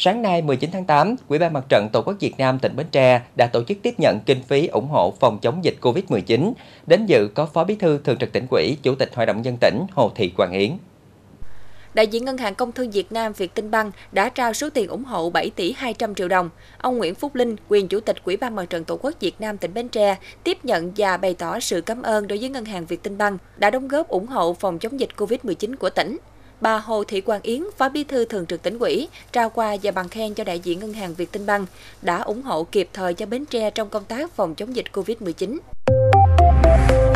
Sáng nay 19 tháng 8, Quỹ ban Mặt trận Tổ quốc Việt Nam tỉnh Bến Tre đã tổ chức tiếp nhận kinh phí ủng hộ phòng chống dịch COVID-19. Đến dự có Phó Bí thư Thường trực tỉnh ủy, Chủ tịch Hội đồng dân tỉnh Hồ Thị Hoàng Yến. Đại diện Ngân hàng Công thương Việt Nam Việt Tinh Băng đã trao số tiền ủng hộ 7 tỷ 200 triệu đồng. Ông Nguyễn Phúc Linh, quyền Chủ tịch Quỹ ban Mặt trận Tổ quốc Việt Nam tỉnh Bến Tre, tiếp nhận và bày tỏ sự cảm ơn đối với Ngân hàng Việt Tinh Băng đã đóng góp ủng hộ phòng chống dịch COVID-19 của tỉnh bà Hồ Thị Quang Yến, Phó Bí thư Thường trực tỉnh ủy, trao quà và bằng khen cho đại diện Ngân hàng Việt Tinh băng đã ủng hộ kịp thời cho Bến Tre trong công tác phòng chống dịch COVID-19.